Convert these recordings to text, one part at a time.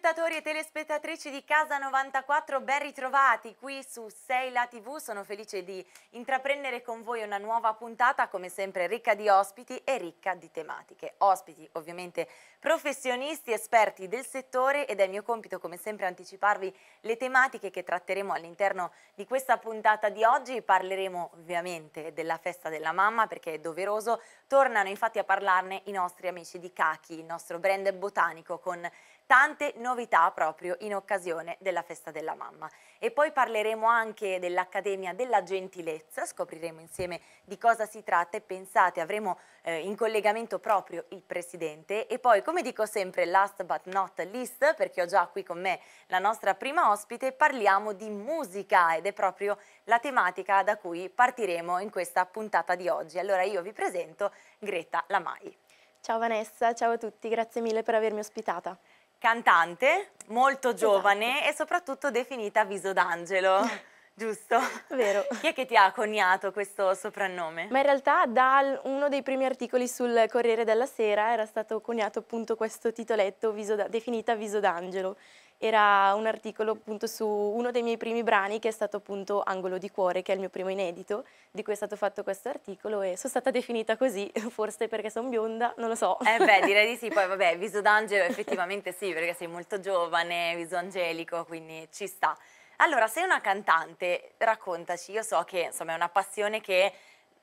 telespettatori e telespettatrici di Casa 94, ben ritrovati qui su 6 La TV. Sono felice di intraprendere con voi una nuova puntata, come sempre ricca di ospiti e ricca di tematiche. Ospiti ovviamente professionisti, esperti del settore ed è mio compito come sempre anticiparvi le tematiche che tratteremo all'interno di questa puntata di oggi. Parleremo ovviamente della festa della mamma perché è doveroso. Tornano infatti a parlarne i nostri amici di Kaki, il nostro brand botanico con tante novità proprio in occasione della festa della mamma. E poi parleremo anche dell'Accademia della Gentilezza, scopriremo insieme di cosa si tratta e pensate avremo eh, in collegamento proprio il Presidente e poi come dico sempre last but not least perché ho già qui con me la nostra prima ospite parliamo di musica ed è proprio la tematica da cui partiremo in questa puntata di oggi. Allora io vi presento Greta Lamai. Ciao Vanessa, ciao a tutti, grazie mille per avermi ospitata cantante, molto esatto. giovane esatto. e soprattutto definita viso d'angelo. Giusto? Vero. Chi è che ti ha coniato questo soprannome? Ma in realtà da uno dei primi articoli sul Corriere della Sera era stato coniato appunto questo titoletto viso definita Viso d'Angelo era un articolo appunto su uno dei miei primi brani che è stato appunto Angolo di Cuore, che è il mio primo inedito, di cui è stato fatto questo articolo e sono stata definita così, forse perché sono bionda, non lo so. Eh beh, direi di sì, poi vabbè, viso d'angelo effettivamente sì, perché sei molto giovane, viso angelico, quindi ci sta. Allora, sei una cantante, raccontaci, io so che insomma è una passione che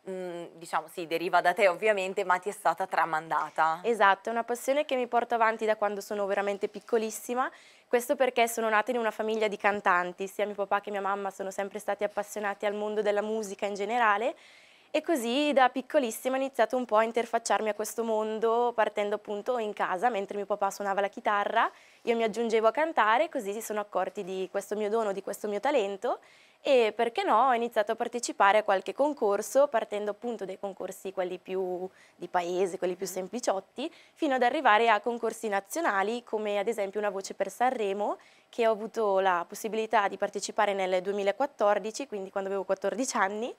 mm, diciamo sì, deriva da te ovviamente, ma ti è stata tramandata. Esatto, è una passione che mi porto avanti da quando sono veramente piccolissima questo perché sono nata in una famiglia di cantanti, sia mio papà che mia mamma sono sempre stati appassionati al mondo della musica in generale e così da piccolissima ho iniziato un po' a interfacciarmi a questo mondo, partendo appunto in casa, mentre mio papà suonava la chitarra, io mi aggiungevo a cantare, così si sono accorti di questo mio dono, di questo mio talento e perché no, ho iniziato a partecipare a qualche concorso, partendo appunto dai concorsi quelli più di paese, quelli più sempliciotti, fino ad arrivare a concorsi nazionali come ad esempio Una voce per Sanremo, che ho avuto la possibilità di partecipare nel 2014, quindi quando avevo 14 anni,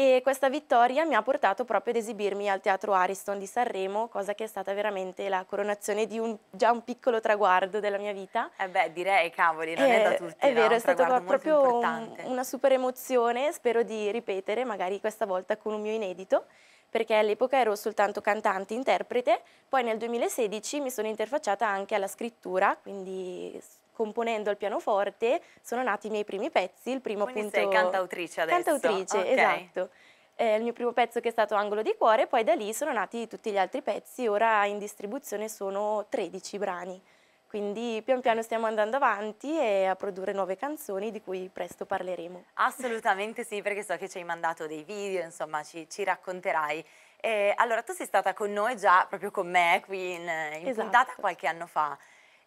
e questa vittoria mi ha portato proprio ad esibirmi al Teatro Ariston di Sanremo, cosa che è stata veramente la coronazione di un, già un piccolo traguardo della mia vita. Eh beh, direi, cavoli, non eh, è da tutti, È vero, no? è stata proprio un, una super emozione, spero di ripetere, magari questa volta con un mio inedito perché all'epoca ero soltanto cantante, interprete, poi nel 2016 mi sono interfacciata anche alla scrittura, quindi componendo al pianoforte sono nati i miei primi pezzi. Il primo Quindi appunto... sei cantautrice adesso. Cantautrice, okay. esatto. Eh, il mio primo pezzo che è stato Angolo di Cuore, poi da lì sono nati tutti gli altri pezzi, ora in distribuzione sono 13 brani. Quindi pian piano stiamo andando avanti e a produrre nuove canzoni di cui presto parleremo. Assolutamente sì, perché so che ci hai mandato dei video, insomma ci, ci racconterai. Eh, allora tu sei stata con noi già proprio con me qui in, in esatto. puntata qualche anno fa.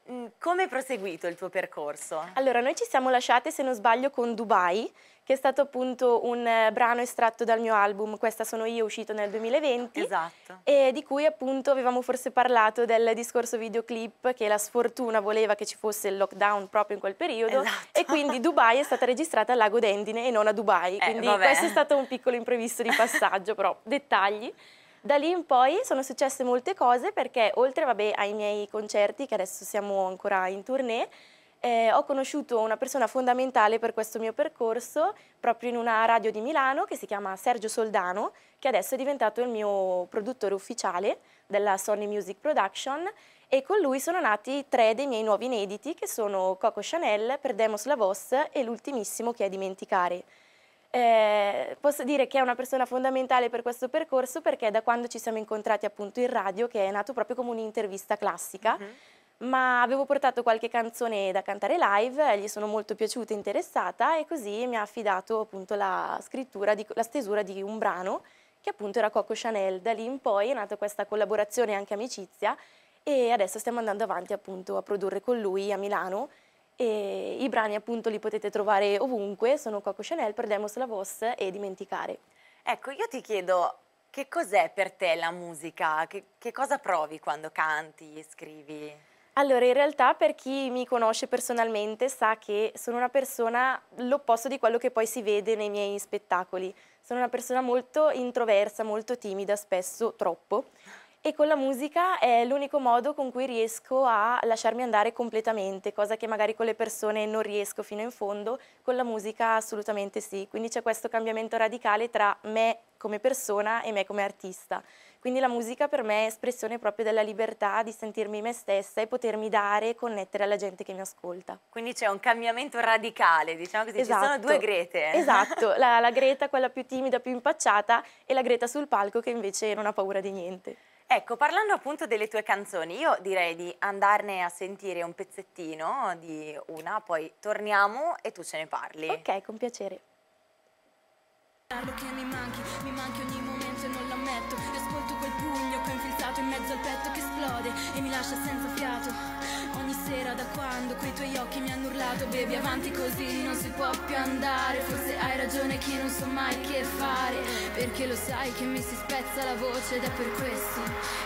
Mm, come è proseguito il tuo percorso? Allora, noi ci siamo lasciate, se non sbaglio, con Dubai, che è stato appunto un eh, brano estratto dal mio album Questa sono io, uscito nel 2020. Esatto. E di cui appunto avevamo forse parlato del discorso videoclip che la sfortuna voleva che ci fosse il lockdown proprio in quel periodo. Esatto. E quindi Dubai è stata registrata al lago Dendine e non a Dubai. Eh, quindi vabbè. questo è stato un piccolo imprevisto di passaggio, però dettagli. Da lì in poi sono successe molte cose perché oltre vabbè, ai miei concerti, che adesso siamo ancora in tournée, eh, ho conosciuto una persona fondamentale per questo mio percorso proprio in una radio di Milano che si chiama Sergio Soldano, che adesso è diventato il mio produttore ufficiale della Sony Music Production e con lui sono nati tre dei miei nuovi inediti che sono Coco Chanel, Per Demos La Voss e l'ultimissimo che è Dimenticare. Eh, posso dire che è una persona fondamentale per questo percorso perché da quando ci siamo incontrati appunto in radio, che è nato proprio come un'intervista classica, uh mm-hmm. -huh. ma avevo portato qualche canzone da cantare live, gli sono molto piaciuta e interessata e così mi ha affidato appunto la scrittura, di, la stesura di un brano che appunto era Coco Chanel. Da lì in poi è nata questa collaborazione e anche amicizia e adesso stiamo andando avanti appunto a produrre con lui a Milano e I brani appunto li potete trovare ovunque, sono Coco Chanel, Perdemos la Voss e Dimenticare. Ecco, io ti chiedo che cos'è per te la musica? Che, che cosa provi quando canti, scrivi? Allora, in realtà per chi mi conosce personalmente sa che sono una persona l'opposto di quello che poi si vede nei miei spettacoli. Sono una persona molto introversa, molto timida, spesso troppo e con la musica è l'unico modo con cui riesco a lasciarmi andare completamente, cosa che magari con le persone non riesco fino in fondo, con la musica assolutamente sì. Quindi c'è questo cambiamento radicale tra me come persona e me come artista. Quindi la musica per me è espressione proprio della libertà di sentirmi me stessa e potermi dare e connettere alla gente che mi ascolta. Quindi c'è un cambiamento radicale, diciamo così, esatto. ci sono esatto. due Grete. Esatto, la, la Greta quella più timida, più impacciata e la Greta sul palco che invece non ha paura di niente. Ecco, parlando appunto delle tue canzoni, io direi di andarne a sentire un pezzettino di una, poi torniamo e tu ce ne parli. Ok, con piacere che mi manchi, mi manchi ogni momento e non l'ammetto E ascolto quel pugno che ho infilzato in mezzo al petto che esplode e mi lascia senza fiato Ogni sera da quando quei tuoi occhi mi hanno urlato Bevi avanti così non si può più andare Forse hai ragione che non so mai che fare Perché lo sai che mi si spezza la voce ed è per questo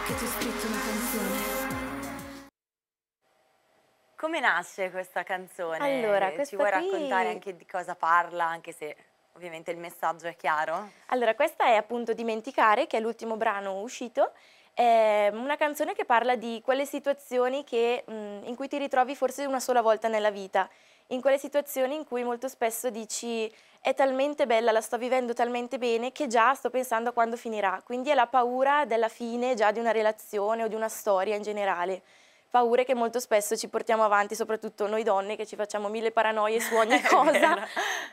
che ti ho scritto una canzone come nasce questa canzone? Allora, questa Ci vuoi qui... raccontare anche di cosa parla, anche se Ovviamente il messaggio è chiaro. Allora, questa è appunto Dimenticare, che è l'ultimo brano uscito. È una canzone che parla di quelle situazioni che, mm, in cui ti ritrovi forse una sola volta nella vita, in quelle situazioni in cui molto spesso dici è talmente bella, la sto vivendo talmente bene che già sto pensando a quando finirà. Quindi è la paura della fine già di una relazione o di una storia in generale paure che molto spesso ci portiamo avanti, soprattutto noi donne che ci facciamo mille paranoie su ogni cosa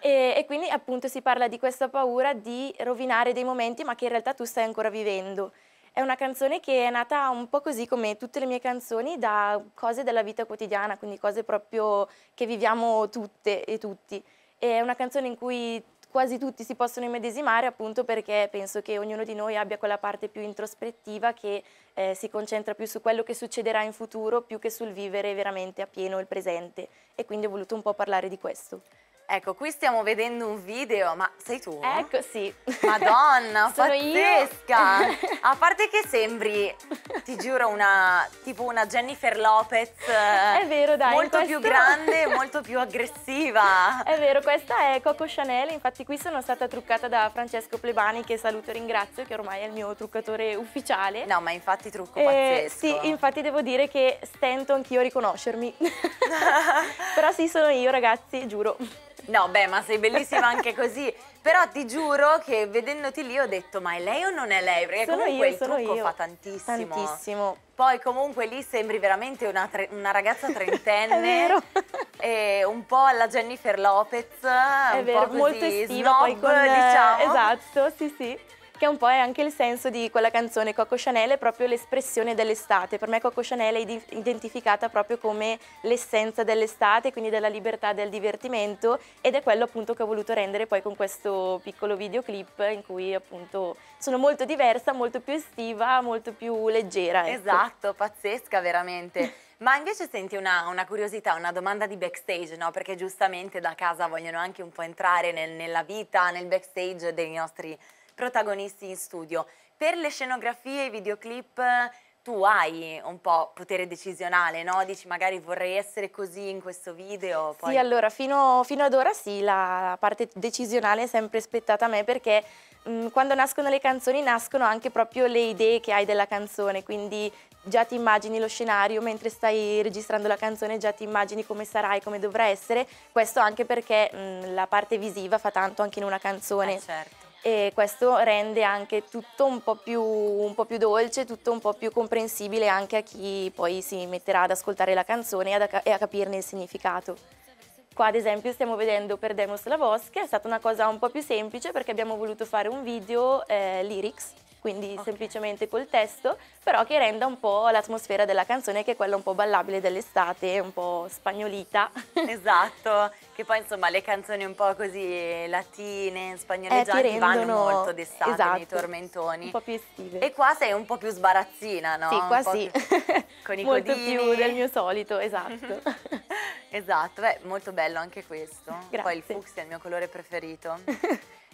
e, e quindi appunto si parla di questa paura di rovinare dei momenti ma che in realtà tu stai ancora vivendo. È una canzone che è nata un po' così come tutte le mie canzoni da cose della vita quotidiana, quindi cose proprio che viviamo tutte e tutti. È una canzone in cui quasi tutti si possono immedesimare appunto perché penso che ognuno di noi abbia quella parte più introspettiva che eh, si concentra più su quello che succederà in futuro più che sul vivere veramente a pieno il presente e quindi ho voluto un po' parlare di questo. Ecco, qui stiamo vedendo un video, ma sei tu? Ecco, sì. Madonna, Sono pazzesca! Io. A parte che sembri, ti giuro, una, tipo una Jennifer Lopez. Eh, è vero, dai. Molto questo... più grande, molto più aggressiva. È vero, questa è Coco Chanel, infatti qui sono stata truccata da Francesco Plebani, che saluto e ringrazio, che ormai è il mio truccatore ufficiale. No, ma infatti trucco eh, pazzesco. Sì, infatti devo dire che stento anch'io a riconoscermi. Però sì, sono io, ragazzi, giuro. No, beh, ma sei bellissima anche così. Però ti giuro che vedendoti lì ho detto ma è lei o non è lei? Perché sono comunque io, il trucco io. fa tantissimo. Tantissimo. Poi comunque lì sembri veramente una, tre, una ragazza trentenne. un po' alla Jennifer Lopez. È un vero, po' così molto estiva, snob, con, eh, diciamo. Esatto, sì sì che un po' è anche il senso di quella canzone Coco Chanel, è proprio l'espressione dell'estate. Per me Coco Chanel è identificata proprio come l'essenza dell'estate, quindi della libertà, del divertimento ed è quello appunto che ho voluto rendere poi con questo piccolo videoclip in cui appunto sono molto diversa, molto più estiva, molto più leggera. Ecco. Esatto, pazzesca veramente. Ma invece senti una, una, curiosità, una domanda di backstage, no? Perché giustamente da casa vogliono anche un po' entrare nel, nella vita, nel backstage dei nostri protagonisti in studio. Per le scenografie e i videoclip tu hai un po' potere decisionale, no? Dici magari vorrei essere così in questo video. Poi... Sì, allora fino, fino, ad ora sì, la parte decisionale è sempre spettata a me perché mh, quando nascono le canzoni nascono anche proprio le idee che hai della canzone, quindi già ti immagini lo scenario mentre stai registrando la canzone, già ti immagini come sarai, come dovrà essere, questo anche perché mh, la parte visiva fa tanto anche in una canzone. Eh, certo e questo rende anche tutto un po, più, un po' più dolce, tutto un po' più comprensibile anche a chi poi si metterà ad ascoltare la canzone e, a, e a capirne il significato. Qua ad esempio stiamo vedendo per Demos la Bosca, è stata una cosa un po' più semplice perché abbiamo voluto fare un video eh, lyrics quindi okay. semplicemente col testo, però che renda un po' l'atmosfera della canzone che è quella un po' ballabile dell'estate, un po' spagnolita. Esatto, che poi insomma le canzoni un po' così latine, spagnoleggiate eh, rendono... vanno molto d'estate, esatto. i tormentoni. Un po' più estive. E qua sei un po' più sbarazzina, no? Sì, qua sì. Più... Con i molto codini. più del mio solito, esatto. esatto, beh, molto bello anche questo. Grazie. Poi il fucsia è il mio colore preferito.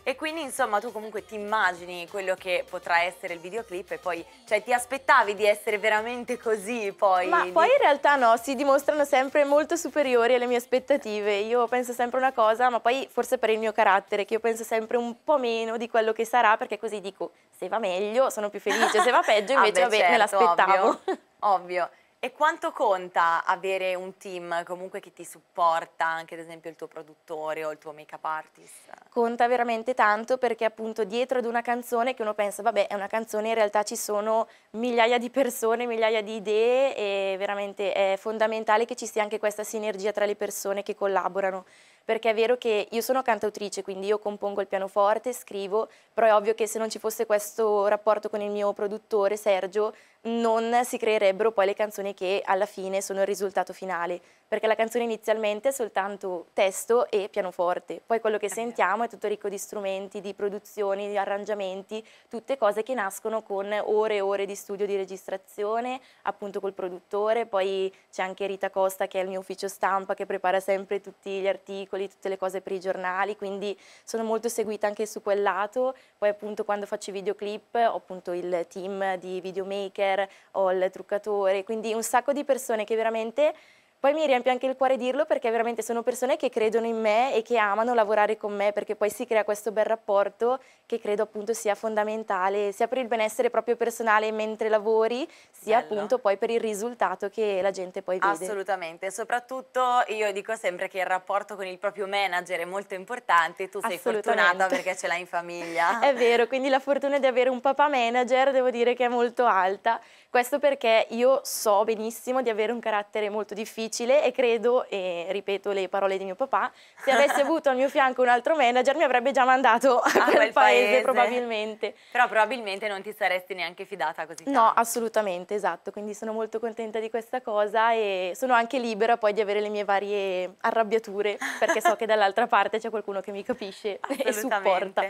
E quindi insomma tu comunque ti immagini quello che potrà essere il videoclip e poi cioè, ti aspettavi di essere veramente così poi? Ma di... poi in realtà no, si dimostrano sempre molto superiori alle mie aspettative. Io penso sempre una cosa, ma poi forse per il mio carattere, che io penso sempre un po' meno di quello che sarà perché così dico se va meglio sono più felice, se va peggio ah invece ah beh, vabbè me certo, l'aspettavo. Ovvio. ovvio. E quanto conta avere un team comunque che ti supporta, anche ad esempio il tuo produttore o il tuo make-up artist? Conta veramente tanto perché appunto dietro ad una canzone che uno pensa vabbè è una canzone in realtà ci sono migliaia di persone, migliaia di idee e veramente è fondamentale che ci sia anche questa sinergia tra le persone che collaborano perché è vero che io sono cantautrice, quindi io compongo il pianoforte, scrivo, però è ovvio che se non ci fosse questo rapporto con il mio produttore Sergio non si creerebbero poi le canzoni che alla fine sono il risultato finale, perché la canzone inizialmente è soltanto testo e pianoforte, poi quello che sentiamo è tutto ricco di strumenti, di produzioni, di arrangiamenti, tutte cose che nascono con ore e ore di studio di registrazione, appunto col produttore, poi c'è anche Rita Costa che è il mio ufficio stampa che prepara sempre tutti gli articoli, tutte le cose per i giornali, quindi sono molto seguita anche su quel lato, poi appunto quando faccio i videoclip ho appunto il team di videomaker, sommelier, ho il truccatore, quindi un sacco di persone che veramente poi mi riempie anche il cuore dirlo perché veramente sono persone che credono in me e che amano lavorare con me perché poi si crea questo bel rapporto che credo appunto sia fondamentale sia per il benessere proprio personale mentre lavori sia Bello. appunto poi per il risultato che la gente poi vede. Assolutamente, soprattutto io dico sempre che il rapporto con il proprio manager è molto importante, tu sei fortunata perché ce l'hai in famiglia. è vero, quindi la fortuna di avere un papà manager devo dire che è molto alta, questo perché io so benissimo di avere un carattere molto difficile difficile e credo, e ripeto le parole di mio papà, se avessi avuto al mio fianco un altro manager mi avrebbe già mandato a, a quel, quel paese, paese, probabilmente. Però probabilmente non ti saresti neanche fidata così tanto. No, assolutamente, esatto, quindi sono molto contenta di questa cosa e sono anche libera poi di avere le mie varie arrabbiature perché so che dall'altra parte c'è qualcuno che mi capisce e supporta.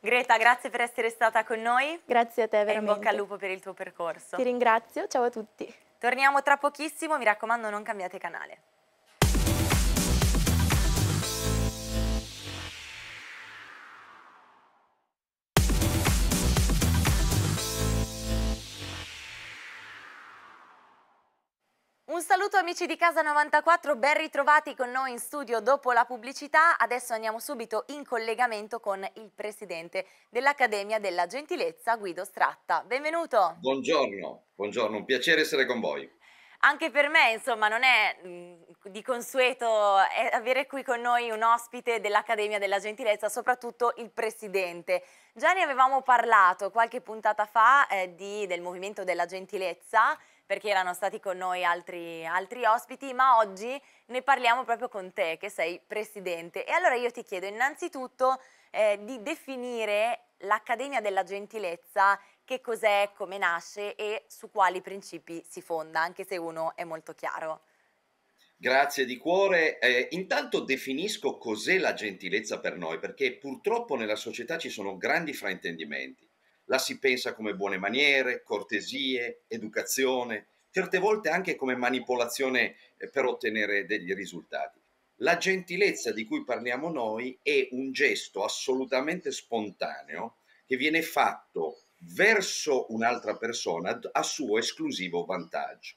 Greta, grazie per essere stata con noi. Grazie a te, veramente. E in bocca al lupo per il tuo percorso. Ti ringrazio, ciao a tutti. Torniamo tra pochissimo, mi raccomando non cambiate canale. Un saluto amici di Casa 94, ben ritrovati con noi in studio dopo la pubblicità. Adesso andiamo subito in collegamento con il presidente dell'Accademia della Gentilezza, Guido Stratta. Benvenuto. Buongiorno, buongiorno, un piacere essere con voi. Anche per me, insomma, non è mm, di consueto eh, avere qui con noi un ospite dell'Accademia della Gentilezza, soprattutto il presidente. Già ne avevamo parlato qualche puntata fa eh, di, del Movimento della Gentilezza, perché erano stati con noi altri, altri ospiti, ma oggi ne parliamo proprio con te che sei presidente. E allora io ti chiedo innanzitutto eh, di definire l'Accademia della Gentilezza, che cos'è, come nasce e su quali principi si fonda, anche se uno è molto chiaro. Grazie di cuore. Eh, intanto definisco cos'è la gentilezza per noi, perché purtroppo nella società ci sono grandi fraintendimenti. La si pensa come buone maniere, cortesie, educazione, certe volte anche come manipolazione eh, per ottenere degli risultati. La gentilezza di cui parliamo noi è un gesto assolutamente spontaneo che viene fatto verso un'altra persona a suo esclusivo vantaggio.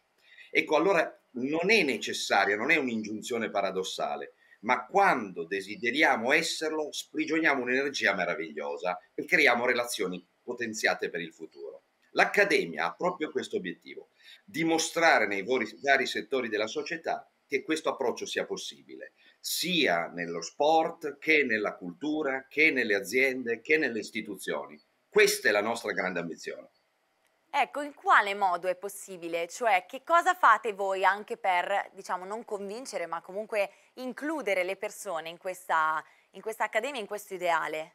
Ecco, allora non è necessaria, non è un'ingiunzione paradossale, ma quando desideriamo esserlo, sprigioniamo un'energia meravigliosa e creiamo relazioni potenziate per il futuro. L'Accademia ha proprio questo obiettivo, dimostrare nei vari settori della società che questo approccio sia possibile, sia nello sport che nella cultura, che nelle aziende, che nelle istituzioni. Questa è la nostra grande ambizione. Ecco, in quale modo è possibile? Cioè, che cosa fate voi anche per, diciamo, non convincere, ma comunque includere le persone in questa, in questa accademia, in questo ideale?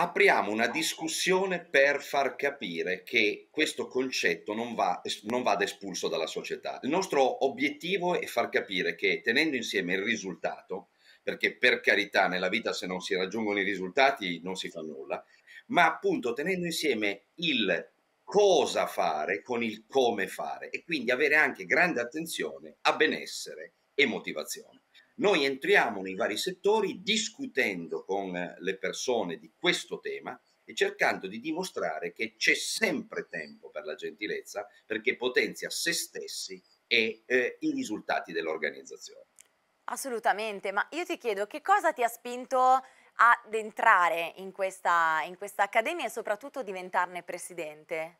apriamo una discussione per far capire che questo concetto non, va, non vada espulso dalla società. Il nostro obiettivo è far capire che tenendo insieme il risultato, perché per carità nella vita se non si raggiungono i risultati non si fa nulla, ma appunto tenendo insieme il cosa fare con il come fare e quindi avere anche grande attenzione a benessere e motivazione. Noi entriamo nei vari settori discutendo con le persone di questo tema e cercando di dimostrare che c'è sempre tempo per la gentilezza perché potenzia se stessi e eh, i risultati dell'organizzazione. Assolutamente, ma io ti chiedo che cosa ti ha spinto ad entrare in questa, in questa accademia e soprattutto diventarne presidente?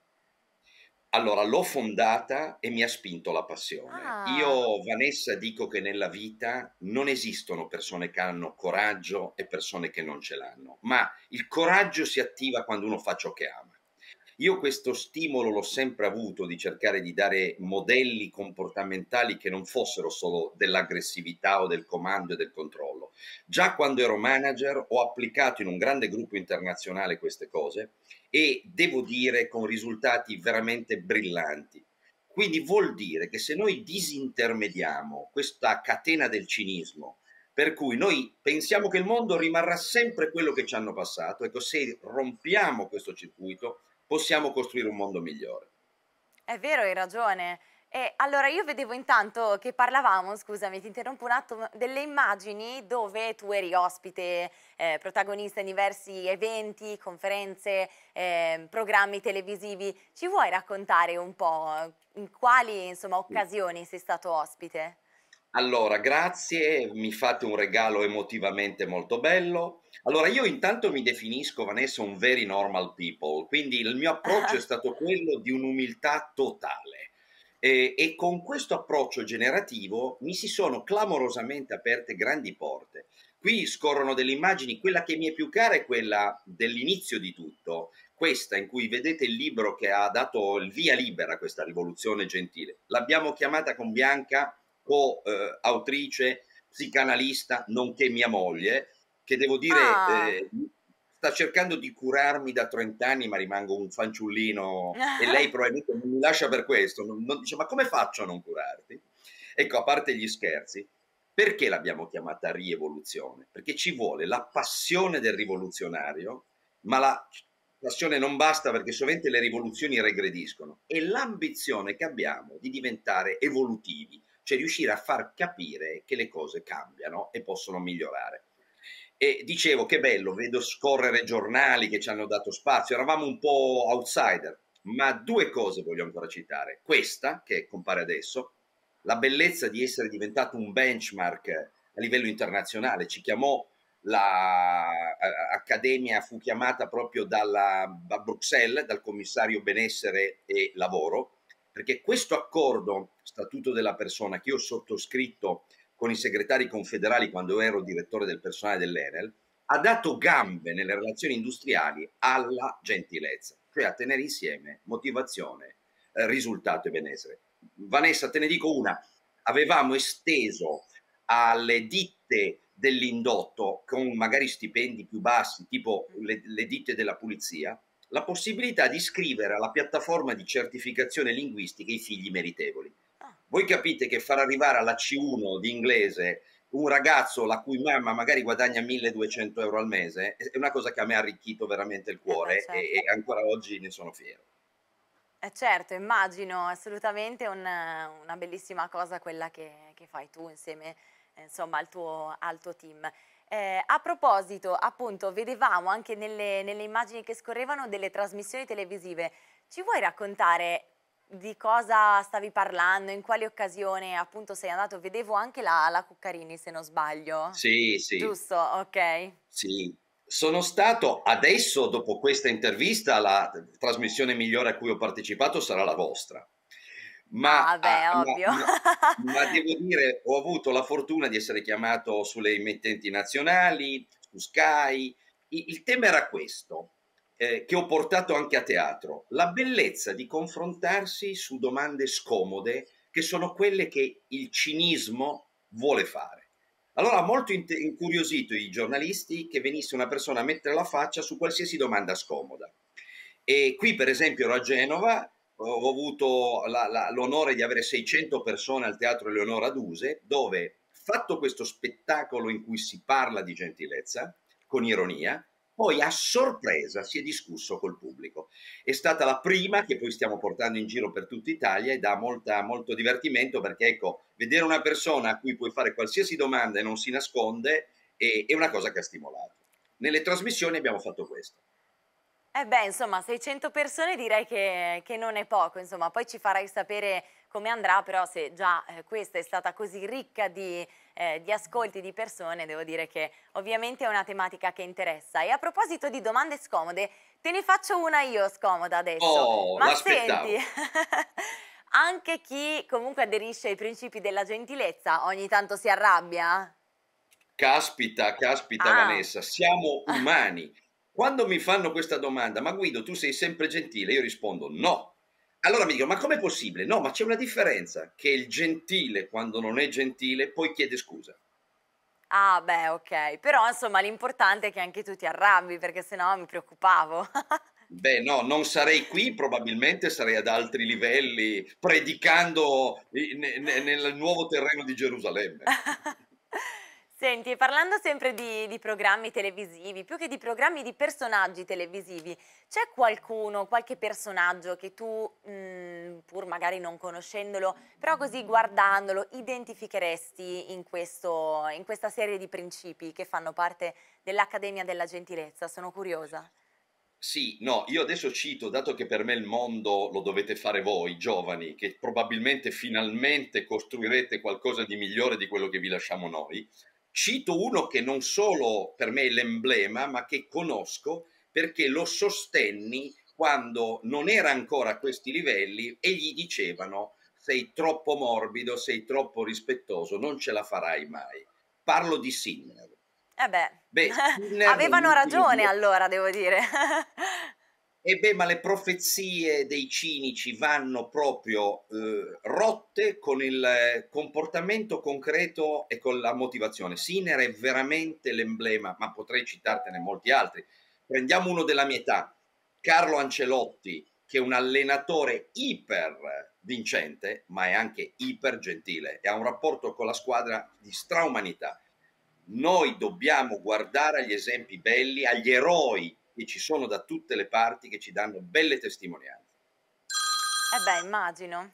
Allora, l'ho fondata e mi ha spinto la passione. Ah. Io, Vanessa, dico che nella vita non esistono persone che hanno coraggio e persone che non ce l'hanno, ma il coraggio si attiva quando uno fa ciò che ama. Io questo stimolo l'ho sempre avuto di cercare di dare modelli comportamentali che non fossero solo dell'aggressività o del comando e del controllo. Già quando ero manager ho applicato in un grande gruppo internazionale queste cose e devo dire con risultati veramente brillanti. Quindi vuol dire che se noi disintermediamo questa catena del cinismo, per cui noi pensiamo che il mondo rimarrà sempre quello che ci hanno passato, ecco se rompiamo questo circuito possiamo costruire un mondo migliore. È vero, hai ragione. Eh, allora, io vedevo intanto che parlavamo, scusami, ti interrompo un attimo, delle immagini dove tu eri ospite, eh, protagonista in diversi eventi, conferenze, eh, programmi televisivi. Ci vuoi raccontare un po' in quali insomma, occasioni sei stato ospite? Allora, grazie, mi fate un regalo emotivamente molto bello. Allora, io intanto mi definisco, Vanessa, un very normal people, quindi il mio approccio è stato quello di un'umiltà totale. E, e con questo approccio generativo mi si sono clamorosamente aperte grandi porte. Qui scorrono delle immagini, quella che mi è più cara è quella dell'inizio di tutto, questa in cui vedete il libro che ha dato il via libera a questa rivoluzione gentile. L'abbiamo chiamata con Bianca coautrice, eh, psicanalista, nonché mia moglie, che devo dire ah. eh, sta cercando di curarmi da 30 anni, ma rimango un fanciullino e lei probabilmente non mi lascia per questo. Non, non, dice, ma come faccio a non curarti? Ecco, a parte gli scherzi, perché l'abbiamo chiamata rievoluzione? Perché ci vuole la passione del rivoluzionario, ma la passione non basta perché sovente le rivoluzioni regrediscono. E l'ambizione che abbiamo di diventare evolutivi, cioè riuscire a far capire che le cose cambiano e possono migliorare. E dicevo che bello, vedo scorrere giornali che ci hanno dato spazio, eravamo un po' outsider, ma due cose voglio ancora citare. Questa, che compare adesso, la bellezza di essere diventato un benchmark a livello internazionale, ci chiamò l'Accademia la eh, fu chiamata proprio dalla, da Bruxelles, dal commissario benessere e lavoro, perché questo accordo, statuto della persona, che io ho sottoscritto con i segretari confederali quando ero direttore del personale dell'Enel, ha dato gambe nelle relazioni industriali alla gentilezza, cioè a tenere insieme motivazione, eh, risultato e benessere. Vanessa, te ne dico una, avevamo esteso alle ditte dell'indotto con magari stipendi più bassi, tipo le, le ditte della pulizia, la possibilità di iscrivere alla piattaforma di certificazione linguistica i figli meritevoli. Ah. Voi capite che far arrivare alla C1 di inglese un ragazzo la cui mamma magari guadagna 1200 euro al mese è una cosa che a me ha arricchito veramente il eh cuore eh, certo. e, e ancora oggi ne sono fiero. Eh certo, immagino, assolutamente un, una bellissima cosa quella che, che fai tu insieme eh, insomma, al, tuo, al tuo team. Eh, a proposito, appunto, vedevamo anche nelle, nelle immagini che scorrevano delle trasmissioni televisive. Ci vuoi raccontare di cosa stavi parlando, in quale occasione appunto sei andato? Vedevo anche la, la Cuccarini, se non sbaglio. Sì, sì. Giusto, ok. Sì. Sono stato adesso, dopo questa intervista, la trasmissione migliore a cui ho partecipato sarà la vostra. Ma, ah, beh, ah, ovvio. Ma, ma, devo dire, ho avuto la fortuna di essere chiamato sulle emittenti nazionali, su Sky. Il, il tema era questo, eh, che ho portato anche a teatro, la bellezza di confrontarsi su domande scomode che sono quelle che il cinismo vuole fare. Allora ha molto incuriosito i giornalisti che venisse una persona a mettere la faccia su qualsiasi domanda scomoda. E qui, per esempio, ero a Genova ho avuto la, la, l'onore di avere 600 persone al teatro Eleonora Duse, dove fatto questo spettacolo in cui si parla di gentilezza, con ironia, poi a sorpresa si è discusso col pubblico. È stata la prima che poi stiamo portando in giro per tutta Italia e dà molta, molto divertimento perché ecco, vedere una persona a cui puoi fare qualsiasi domanda e non si nasconde è, è una cosa che ha stimolato. Nelle trasmissioni abbiamo fatto questo. Eh beh, insomma, 600 persone direi che, che non è poco, insomma, poi ci farai sapere come andrà, però se già eh, questa è stata così ricca di, eh, di, ascolti di persone, devo dire che ovviamente è una tematica che interessa. E a proposito di domande scomode, te ne faccio una io scomoda adesso. Oh, Ma senti, anche chi comunque aderisce ai principi della gentilezza ogni tanto si arrabbia? Caspita, caspita ah. Vanessa, siamo umani. Quando mi fanno questa domanda, ma Guido, tu sei sempre gentile? Io rispondo no. Allora mi dicono, ma com'è possibile? No, ma c'è una differenza, che il gentile, quando non è gentile, poi chiede scusa. Ah, beh, ok. Però, insomma, l'importante è che anche tu ti arrabbi, perché sennò mi preoccupavo. Beh, no, non sarei qui, probabilmente sarei ad altri livelli, predicando nel nuovo terreno di Gerusalemme. Senti, parlando sempre di, di, programmi televisivi, più che di programmi di personaggi televisivi, c'è qualcuno, qualche personaggio che tu, mh, mm, pur magari non conoscendolo, però così guardandolo, identificheresti in, questo, in questa serie di principi che fanno parte dell'Accademia della Gentilezza? Sono curiosa. Sì, no, io adesso cito, dato che per me il mondo lo dovete fare voi, giovani, che probabilmente finalmente costruirete qualcosa di migliore di quello che vi lasciamo noi, Cito uno che non solo per me è l'emblema, ma che conosco perché lo sostenni quando non era ancora a questi livelli e gli dicevano sei troppo morbido, sei troppo rispettoso, non ce la farai mai. Parlo di Sinner. Eh beh, beh avevano ragione allora, devo dire. E beh, ma le profezie dei cinici vanno proprio eh, rotte con il comportamento concreto e con la motivazione. Sinner è veramente l'emblema, ma potrei citartene molti altri. Prendiamo uno della mia età, Carlo Ancelotti, che è un allenatore iper vincente, ma è anche iper gentile e ha un rapporto con la squadra di straumanità. Noi dobbiamo guardare agli esempi belli, agli eroi e ci sono da tutte le parti che ci danno belle testimonianze. Eh beh, immagino.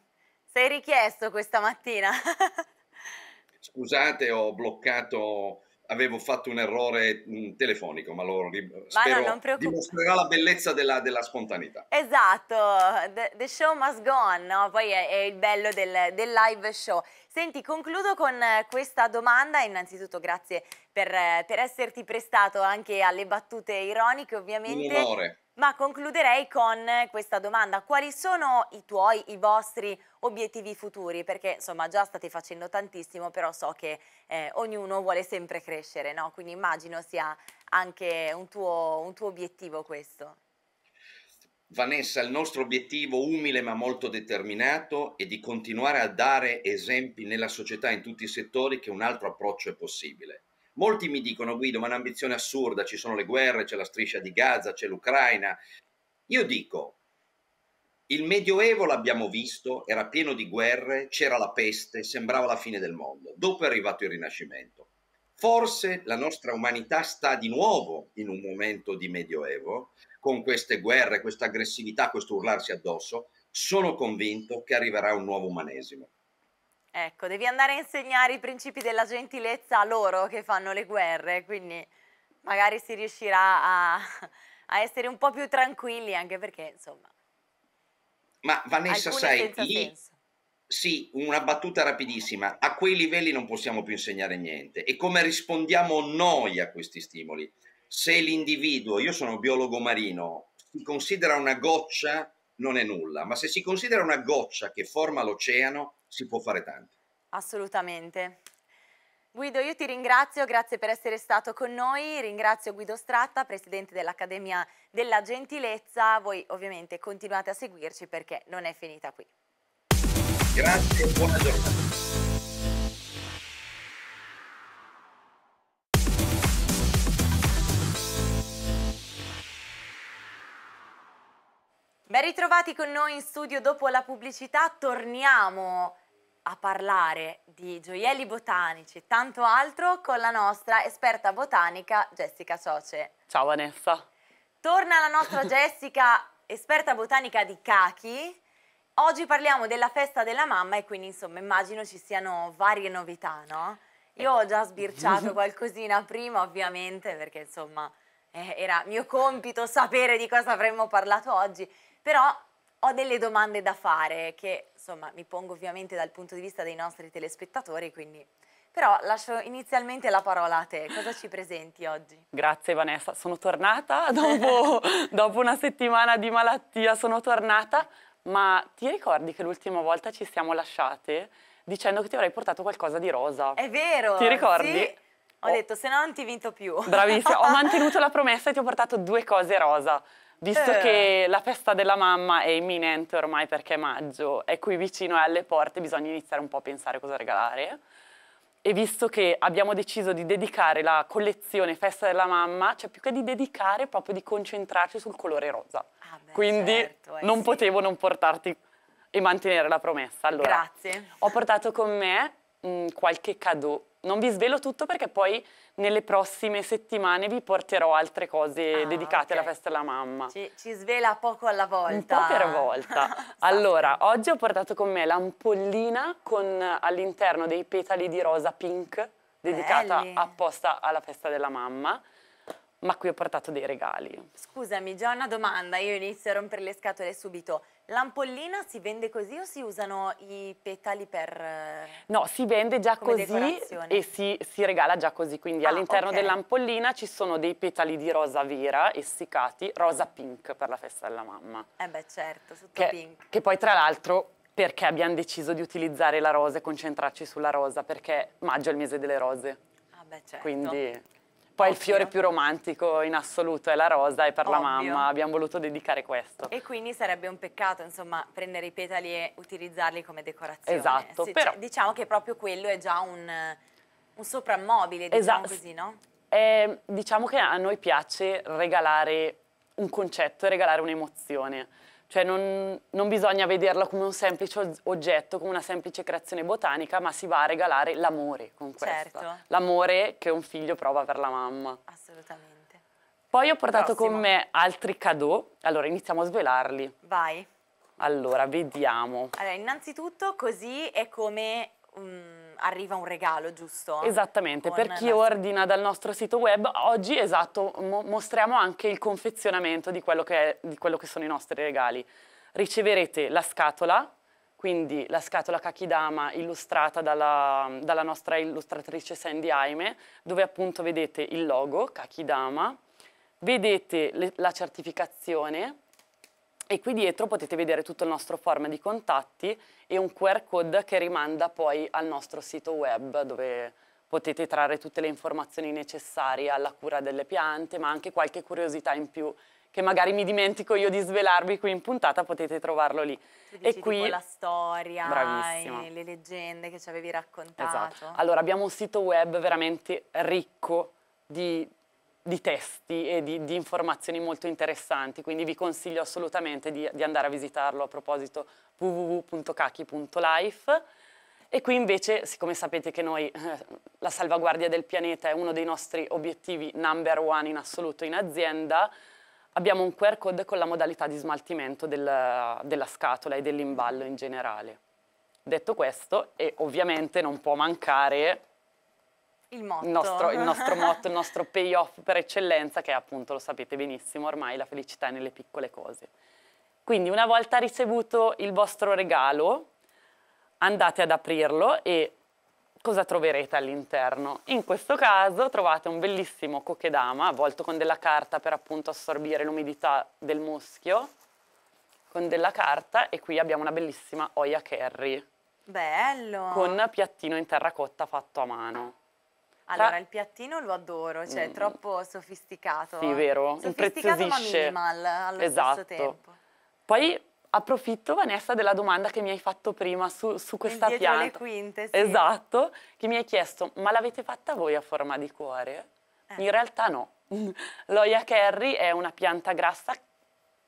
Sei richiesto questa mattina. Scusate, ho bloccato, avevo fatto un errore mm, telefonico, ma lo ma no, dimostrerà la bellezza della, della spontaneità. Esatto, the, the, show must go on, no? poi è, è il bello del, del live show. Senti, concludo con eh, questa domanda, innanzitutto grazie per, eh, per esserti prestato anche alle battute ironiche ovviamente. Un onore. Ma concluderei con eh, questa domanda, quali sono i tuoi, i vostri obiettivi futuri? Perché insomma già state facendo tantissimo, però so che eh, ognuno vuole sempre crescere, no? quindi immagino sia anche un tuo, un tuo obiettivo questo. Vanessa, il nostro obiettivo umile ma molto determinato è di continuare a dare esempi nella società in tutti i settori che un altro approccio è possibile. Molti mi dicono Guido, ma è un'ambizione assurda, ci sono le guerre, c'è la striscia di Gaza, c'è l'Ucraina. Io dico, il Medioevo l'abbiamo visto, era pieno di guerre, c'era la peste, sembrava la fine del mondo. Dopo è arrivato il Rinascimento. Forse la nostra umanità sta di nuovo in un momento di Medioevo con queste guerre, questa aggressività, questo urlarsi addosso, sono convinto che arriverà un nuovo umanesimo. Ecco, devi andare a insegnare i principi della gentilezza a loro che fanno le guerre, quindi magari si riuscirà a, a essere un po' più tranquilli, anche perché, insomma... Ma Vanessa, sai, lì, sì, una battuta rapidissima, a quei livelli non possiamo più insegnare niente. E come rispondiamo noi a questi stimoli? se l'individuo, io sono biologo marino, si considera una goccia non è nulla, ma se si considera una goccia che forma l'oceano si può fare tanto. Assolutamente. Guido, io ti ringrazio, grazie per essere stato con noi, ringrazio Guido Stratta, presidente dell'Accademia della Gentilezza, voi ovviamente continuate a seguirci perché non è finita qui. Grazie e buona giornata. Ben ritrovati con noi in studio dopo la pubblicità, torniamo a parlare di gioielli botanici e tanto altro con la nostra esperta botanica Jessica Soce. Ciao Vanessa. Torna la nostra Jessica, esperta botanica di Kaki. Oggi parliamo della festa della mamma e quindi insomma immagino ci siano varie novità, no? Io ho già sbirciato qualcosina prima ovviamente perché insomma eh, era mio compito sapere di cosa avremmo parlato oggi, però ho delle domande da fare che insomma mi pongo ovviamente dal punto di vista dei nostri telespettatori, quindi però lascio inizialmente la parola a te, cosa ci presenti oggi? Grazie Vanessa, sono tornata dopo, dopo una settimana di malattia, sono tornata, ma ti ricordi che l'ultima volta ci siamo lasciate dicendo che ti avrei portato qualcosa di rosa? È vero! Ti ricordi? Sì. Ho oh. detto, se no non ti vinto più. Bravissima, ho mantenuto la promessa e ti ho portato due cose rosa. Visto eh. che la festa della mamma è imminente ormai perché è maggio, è qui vicino e alle porte, bisogna iniziare un po' a pensare cosa regalare. E visto che abbiamo deciso di dedicare la collezione Festa della Mamma, cioè più che di dedicare, proprio di concentrarci sul colore rosa. Ah beh, Quindi certo, eh non sì. potevo non portarti e mantenere la promessa. Allora, Grazie. Ho portato con me mh, mm, qualche cadeau non vi svelo tutto perché poi nelle prossime settimane vi porterò altre cose ah, dedicate okay. alla festa della mamma. Ci, ci, svela poco alla volta. Un po' per volta. allora, oggi ho portato con me l'ampollina con all'interno dei petali di rosa pink dedicata Belli. apposta alla festa della mamma ma qui ho portato dei regali. Scusami, già una domanda, io inizio a rompere le scatole subito. L'ampollina si vende così o si usano i petali per eh, No, si vende già così e si, si, regala già così, quindi ah, all'interno okay. dell'ampollina ci sono dei petali di rosa vera essiccati, rosa pink per la festa della mamma. Eh beh certo, sotto che, pink. Che poi tra l'altro perché abbiamo deciso di utilizzare la rosa e concentrarci sulla rosa? Perché maggio è il mese delle rose. Ah beh certo. Quindi poi Ottimo. il fiore più romantico in assoluto è la rosa e per Ovvio. la mamma abbiamo voluto dedicare questo. E quindi sarebbe un peccato, insomma, prendere i petali e utilizzarli come decorazione. Esatto, sì, però... Cioè, diciamo che proprio quello è già un, un soprammobile, diciamo esatto. così, no? Eh, diciamo che a noi piace regalare un concetto e regalare un'emozione. Cioè non, non, bisogna vederlo come un semplice oggetto, come una semplice creazione botanica, ma si va a regalare l'amore con questo. Certo. L'amore che un figlio prova per la mamma. Assolutamente. Poi ho portato Prossimo. con me altri cadeau. Allora, iniziamo a svelarli. Vai. Allora, vediamo. Allora, innanzitutto così è come... Um arriva un regalo, giusto? Esattamente, Con per chi la... ordina dal nostro sito web, oggi esatto, mo mostriamo anche il confezionamento di quello, è, di quello che sono i nostri regali. Riceverete la scatola quindi la scatola Kakidama illustrata dalla, dalla, nostra illustratrice Sandy Aime, dove appunto vedete il logo Kakidama, vedete le, la certificazione e qui dietro potete vedere tutto il nostro form di contatti e un QR code che rimanda poi al nostro sito web dove potete trarre tutte le informazioni necessarie alla cura delle piante, ma anche qualche curiosità in più che magari mi dimentico io di svelarvi qui in puntata, potete trovarlo lì. e qui la storia, le leggende che ci avevi raccontato. Esatto. Allora, abbiamo un sito web veramente ricco di di testi e di, di, informazioni molto interessanti, quindi vi consiglio assolutamente di, di andare a visitarlo a proposito www.kaki.life e qui invece, siccome sapete che noi eh, la salvaguardia del pianeta è uno dei nostri obiettivi number one in assoluto in azienda, abbiamo un QR code con la modalità di smaltimento del, della scatola e dell'imballo in generale. Detto questo, e ovviamente non può mancare il, motto. Nostro, il nostro motto, il nostro payoff per eccellenza che è appunto, lo sapete benissimo ormai, la felicità è nelle piccole cose. Quindi una volta ricevuto il vostro regalo, andate ad aprirlo e cosa troverete all'interno? In questo caso trovate un bellissimo kokedama avvolto con della carta per appunto assorbire l'umidità del muschio, con della carta e qui abbiamo una bellissima oia curry. Bello! Con piattino in terracotta fatto a mano. Allora, il piattino lo adoro, cioè è mm. troppo sofisticato. Sì, vero, impreziosisce. sofisticato ma minimal allo esatto. tempo. Poi approfitto, Vanessa, della domanda che mi hai fatto prima su, su questa Dietro pianta. le quinte, sì. Esatto, che mi hai chiesto, ma l'avete fatta voi a forma di cuore? Eh. In realtà no. L'oia Kerry è una pianta grassa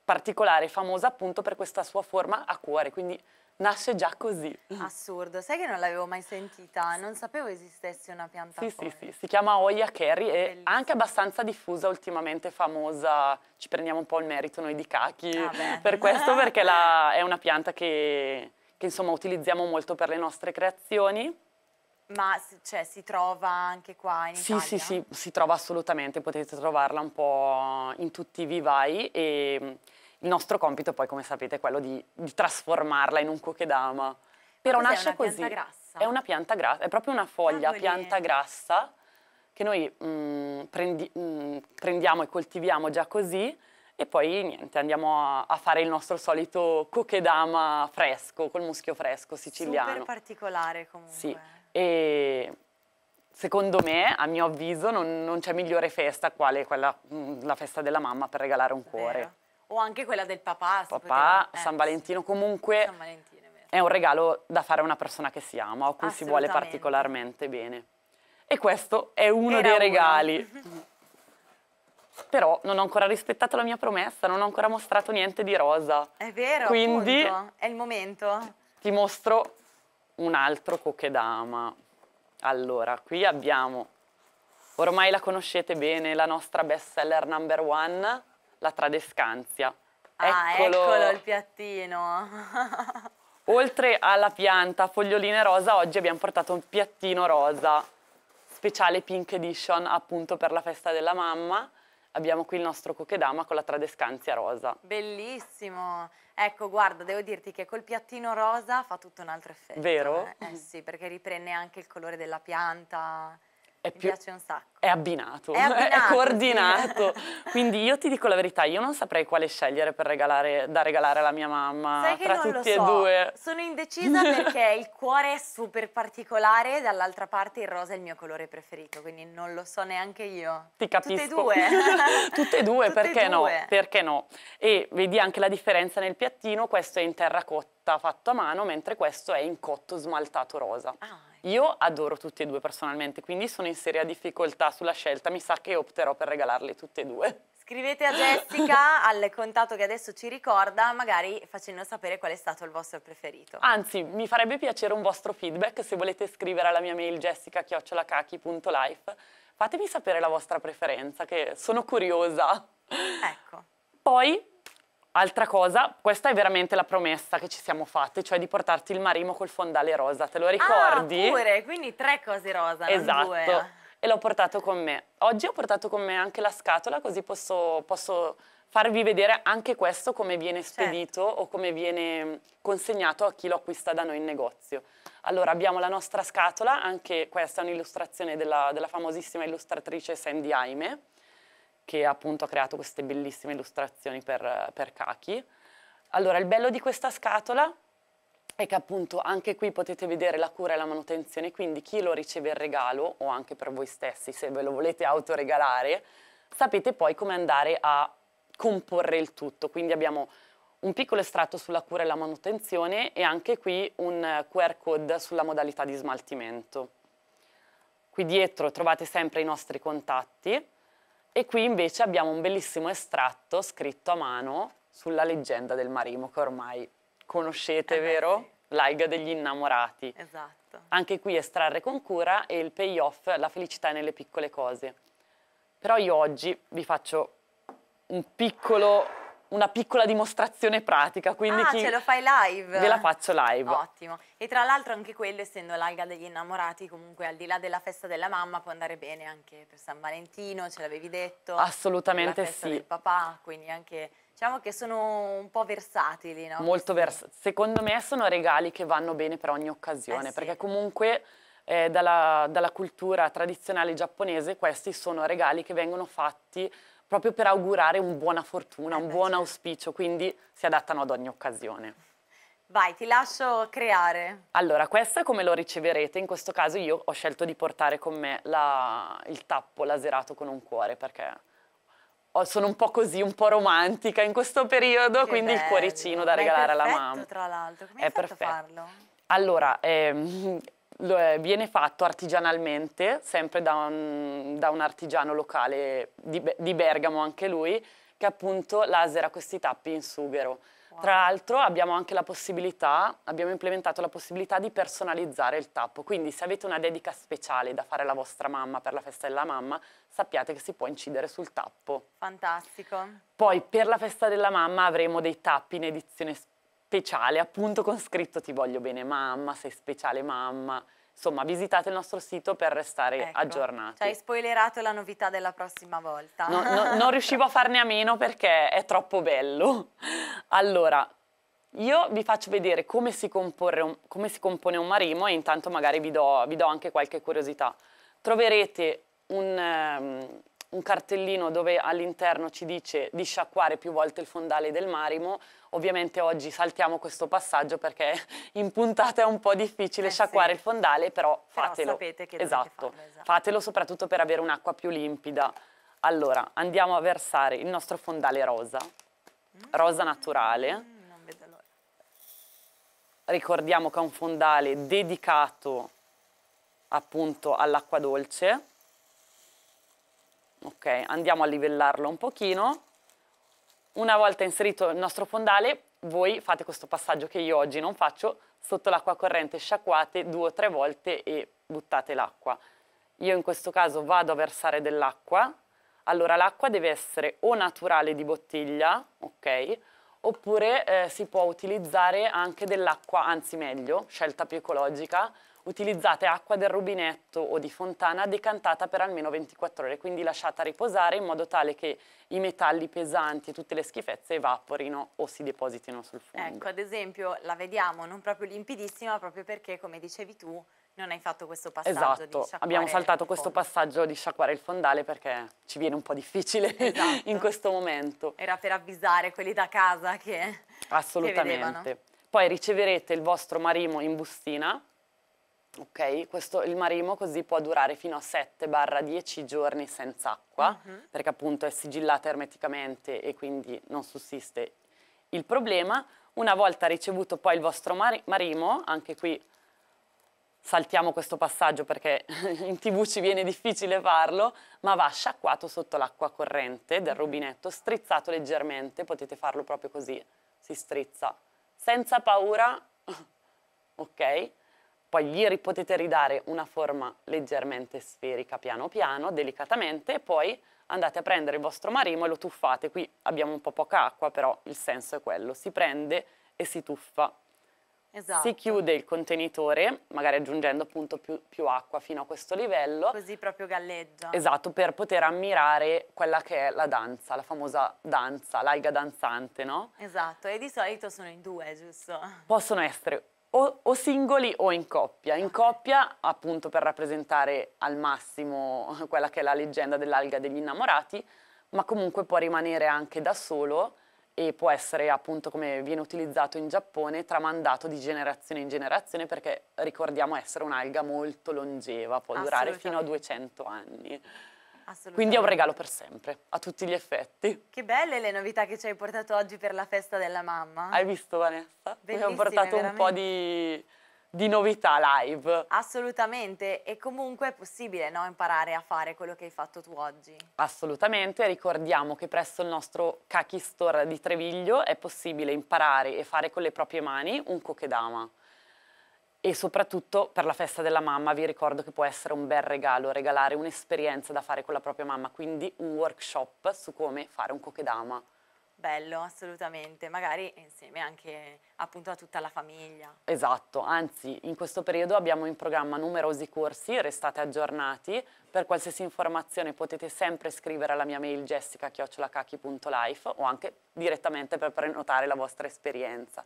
particolare, famosa appunto per questa sua forma a cuore, quindi nasce già così. Assurdo, sai che non l'avevo mai sentita, non sapevo esistesse una pianta Sì, sì, sì, si chiama Oia Kerry e anche abbastanza diffusa ultimamente, famosa, ci prendiamo un po' il merito noi di cachi ah per questo perché la, è una pianta che, che insomma utilizziamo molto per le nostre creazioni. Ma cioè, si trova anche qua in sì, Italia? sì, sì, si trova assolutamente, potete trovarla un po' in tutti i vivai e il nostro compito poi, come sapete, è quello di, di trasformarla in un kokedama. Però Cos'è nasce una così. Pianta grassa? È una pianta grassa, è proprio una foglia, Cavoli. pianta grassa, che noi mm, prendi, mm, prendiamo e coltiviamo già così e poi niente, andiamo a, a, fare il nostro solito kokedama fresco, col muschio fresco siciliano. Super particolare comunque. Sì, e secondo me, a mio avviso, non, non c'è migliore festa quale quella, mm, la festa della mamma per regalare un cuore. Vero. O anche quella del papà. Papà, poteva, eh. San Valentino, comunque San Valentino, è, è, un regalo da fare a una persona che si ama o a cui si vuole particolarmente bene. E questo è uno Era dei regali. Uno. Però non ho ancora rispettato la mia promessa, non ho ancora mostrato niente di rosa. È vero, Quindi appunto. è il momento. Ti mostro un altro kokedama. Allora, qui abbiamo, ormai la conoscete bene, la nostra best seller number one, la tradescanzia. Ah, eccolo, eccolo il piattino. Oltre alla pianta foglioline rosa, oggi abbiamo portato un piattino rosa, speciale Pink Edition appunto per la festa della mamma. Abbiamo qui il nostro kokedama con la tradescanzia rosa. Bellissimo! Ecco, guarda, devo dirti che col piattino rosa fa tutto un altro effetto. Vero? eh, eh sì, perché riprende anche il colore della pianta è più, piace un sacco. È abbinato, è, abbinato, è coordinato. Sì. Quindi io ti dico la verità, io non saprei quale scegliere regalare, da regalare alla mia mamma Sai tra tutti so. e due. Sono indecisa perché il cuore è super particolare, dall'altra parte il rosa è il mio colore preferito, quindi non lo so neanche io. Ti capisco. Tutte e due. Tutte e due, Tutte perché due. no? Perché no? E vedi anche la differenza nel piattino, questo è in terracotta fatto a mano, mentre questo è in cotto smaltato rosa. Ah, io adoro tutti e due personalmente, quindi sono in seria difficoltà sulla scelta, mi sa che opterò per regalarle tutte e due. Scrivete a Jessica al contatto che adesso ci ricorda, magari facendo sapere qual è stato il vostro preferito. Anzi, mi farebbe piacere un vostro feedback se volete scrivere alla mia mail jessica.chiocciolacaki.life. Fatemi sapere la vostra preferenza, che sono curiosa. Ecco. Poi Altra cosa, questa è veramente la promessa che ci siamo fatte, cioè di portarti il marimo col fondale rosa, te lo ricordi? Ah, pure, quindi tre cose rosa, esatto. Esatto, e l'ho portato con me. Oggi ho portato con me anche la scatola, così posso, posso farvi vedere anche questo come viene certo. spedito certo. o come viene consegnato a chi lo acquista da noi in negozio. Allora, abbiamo la nostra scatola, anche questa è un'illustrazione della, della famosissima illustratrice Sandy Aime, che appunto ha creato queste bellissime illustrazioni per, per Kaki. Allora, il bello di questa scatola è che appunto anche qui potete vedere la cura e la manutenzione, quindi chi lo riceve il regalo o anche per voi stessi se ve lo volete autoregalare, sapete poi come andare a comporre il tutto. Quindi abbiamo un piccolo estratto sulla cura e la manutenzione e anche qui un QR code sulla modalità di smaltimento. Qui dietro trovate sempre i nostri contatti e qui invece abbiamo un bellissimo estratto scritto a mano sulla leggenda del Marimo che ormai conoscete, eh, vero? Sì. L'aiga degli innamorati. Esatto. Anche qui estrarre con cura e il payoff, la felicità nelle piccole cose. Però io oggi vi faccio un piccolo una piccola dimostrazione pratica. Quindi ah, ce lo fai live? Ve la faccio live. Ottimo. E tra l'altro anche quello, essendo l'alga degli innamorati, comunque al di là della festa della mamma può andare bene anche per San Valentino, ce l'avevi detto. Assolutamente la festa sì. del papà, quindi anche... Diciamo che sono un po' versatili, no? Molto versatili. Secondo me sono regali che vanno bene per ogni occasione, eh sì. perché comunque... Eh, dalla, dalla cultura tradizionale giapponese questi sono regali che vengono fatti proprio per augurare un buona fortuna, eh un beh, buon certo. auspicio, quindi si adattano ad ogni occasione. Vai, ti lascio creare. Allora, questo è come lo riceverete? In questo caso io ho scelto di portare con me la, il tappo laserato con un cuore perché sono un po' così, un po' romantica in questo periodo, che quindi bello. il cuoricino da regalare perfetto, alla mamma. È perfetto, tra l'altro. Come è hai perfetto. farlo? Allora, ehm, viene fatto artigianalmente, sempre da un, da un artigiano locale di, di, Bergamo, anche lui, che appunto lasera questi tappi in sughero. Wow. Tra l'altro abbiamo anche la possibilità, abbiamo implementato la possibilità di personalizzare il tappo, quindi se avete una dedica speciale da fare alla vostra mamma per la festa della mamma, sappiate che si può incidere sul tappo. Fantastico. Poi per la festa della mamma avremo dei tappi in edizione speciale speciale, appunto con scritto ti voglio bene mamma, sei speciale mamma. Insomma, visitate il nostro sito per restare ecco, aggiornati. Cioè, hai spoilerato la novità della prossima volta. No, no, non riuscivo a farne a meno perché è troppo bello. Allora, io vi faccio vedere come si, un, come si compone un marimo e intanto magari vi do, vi do anche qualche curiosità. Troverete un... Um, un cartellino dove all'interno ci dice di sciacquare più volte il fondale del marimo Ovviamente oggi saltiamo questo passaggio perché in puntata è un po' difficile eh sciacquare sì. il fondale, però, però fatelo. sapete che esatto. Farlo, esatto. Fatelo soprattutto per avere un'acqua più limpida. Allora, andiamo a versare il nostro fondale rosa, mm. rosa naturale. Mm, non vedo l'ora. Ricordiamo che è un fondale dedicato appunto all'acqua dolce. Ok, andiamo a livellarlo un pochino una volta inserito il nostro fondale, voi fate questo passaggio che io oggi non faccio, sotto l'acqua corrente sciacquate due o tre volte e buttate l'acqua. Io in questo caso vado a versare dell'acqua, allora l'acqua deve essere o naturale di bottiglia, ok, oppure eh, si può utilizzare anche dell'acqua, anzi meglio, scelta più ecologica, utilizzate acqua del rubinetto o di fontana decantata per almeno 24 ore, quindi lasciata riposare in modo tale che i metalli pesanti e tutte le schifezze evaporino o si depositino sul fondo. Ecco, ad esempio la vediamo non proprio limpidissima proprio perché, come dicevi tu, non hai fatto questo passaggio esatto, abbiamo saltato questo passaggio di sciacquare il fondale perché ci viene un po' difficile esatto. in questo momento. Era per avvisare quelli da casa che Assolutamente. Che Poi riceverete il vostro marimo in bustina Ok, questo, il marimo così può durare fino a 7-10 giorni senza acqua, uh mhm. -huh. perché appunto è sigillata ermeticamente e quindi non sussiste il problema. Una volta ricevuto poi il vostro marimo, anche qui saltiamo questo passaggio perché in tv ci viene difficile farlo, ma va sciacquato sotto l'acqua corrente del mhm. rubinetto, strizzato leggermente, potete farlo proprio così, si strizza, senza paura, ok? Poi ieri potete ridare una forma leggermente sferica piano piano, delicatamente, e poi andate a prendere il vostro marimo e lo tuffate. Qui abbiamo un po' poca acqua, però il senso è quello. Si prende e si tuffa. Esatto. Si chiude il contenitore, magari aggiungendo appunto più, più, acqua fino a questo livello. Così proprio galleggia. Esatto, per poter ammirare quella che è la danza, la famosa danza, l'alga danzante, no? Esatto, e di solito sono in due, giusto? Possono essere o, o, singoli o in coppia. In coppia appunto per rappresentare al massimo quella che è la leggenda dell'alga degli innamorati, ma comunque può rimanere anche da solo e può essere appunto come viene utilizzato in Giappone tramandato di generazione in generazione perché ricordiamo essere un'alga molto longeva, può durare fino a 200 anni. Quindi è un regalo per sempre, a tutti gli effetti. Che belle le novità che ci hai portato oggi per la festa della mamma. Hai visto Vanessa? Bellissime, Abbiamo portato veramente. un po' di, di, novità live. Assolutamente, e comunque è possibile no, imparare a fare quello che hai fatto tu oggi. Assolutamente, ricordiamo che presso il nostro Kaki Store di Treviglio è possibile imparare e fare con le proprie mani un kokedama e soprattutto per la festa della mamma vi ricordo che può essere un bel regalo regalare un'esperienza da fare con la propria mamma, quindi un workshop su come fare un kokedama. Bello, assolutamente, magari insieme anche appunto a tutta la famiglia. Esatto, anzi in questo periodo abbiamo in programma numerosi corsi, restate aggiornati, per qualsiasi informazione potete sempre scrivere alla mia mail jessica.chiocciolacachi.life o anche direttamente per prenotare la vostra esperienza.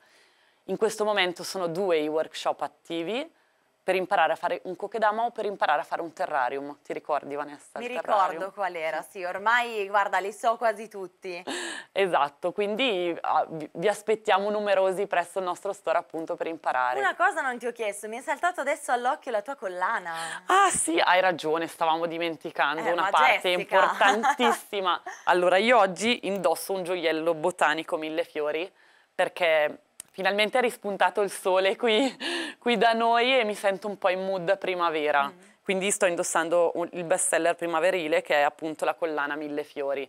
In questo momento sono due i workshop attivi per imparare a fare un kokedama o per imparare a fare un terrarium. Ti ricordi Vanessa? Mi ricordo qual era, sì, ormai guarda li so quasi tutti. esatto, quindi ah, vi aspettiamo numerosi presso il nostro store appunto per imparare. Una cosa non ti ho chiesto, mi è saltato adesso all'occhio la tua collana. Ah sì, hai ragione, stavamo dimenticando eh, una parte Jessica. importantissima. allora io oggi indosso un gioiello botanico mille fiori perché finalmente è rispuntato il sole qui, qui, da noi e mi sento un po' in mood primavera. Mm. Quindi sto indossando un, il seller primaverile che è appunto la collana Mille Fiori.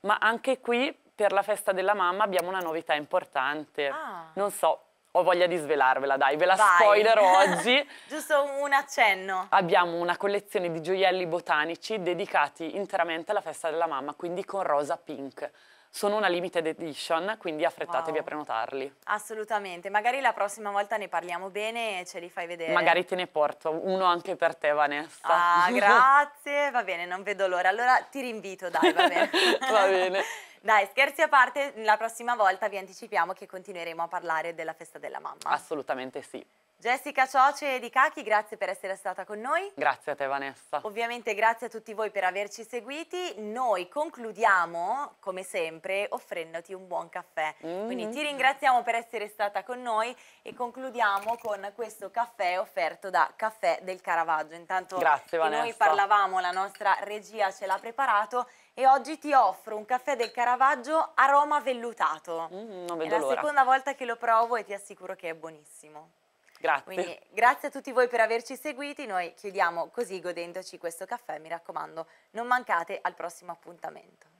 Ma anche qui per la festa della mamma abbiamo una novità importante. Ah. Non so, ho voglia di svelarvela, dai, ve la Vai. spoilerò oggi. Giusto un accenno. Abbiamo una collezione di gioielli botanici dedicati interamente alla festa della mamma, quindi con rosa pink sono una limited edition, quindi affrettatevi wow. a prenotarli. Assolutamente, magari la prossima volta ne parliamo bene e ce li fai vedere. Magari te ne porto uno anche per te Vanessa. Ah, grazie, va bene, non vedo l'ora. Allora ti rinvito, dai, va bene. va bene. Dai, scherzi a parte, la prossima volta vi anticipiamo che continueremo a parlare della festa della mamma. Assolutamente sì. Jessica Cioce di Cachi, grazie per essere stata con noi. Grazie a te Vanessa. Ovviamente grazie a tutti voi per averci seguiti. Noi concludiamo, come sempre, offrendoti un buon caffè. Mm Quindi ti ringraziamo per essere stata con noi e concludiamo con questo caffè offerto da Caffè del Caravaggio. Intanto grazie, noi parlavamo, la nostra regia ce l'ha preparato e oggi ti offro un caffè del Caravaggio aroma vellutato. Mm, è la seconda volta che lo provo e ti assicuro che è buonissimo. Grazie. Quindi, grazie a tutti voi per averci seguiti, noi chiudiamo così godendoci questo caffè, mi raccomando non mancate al prossimo appuntamento.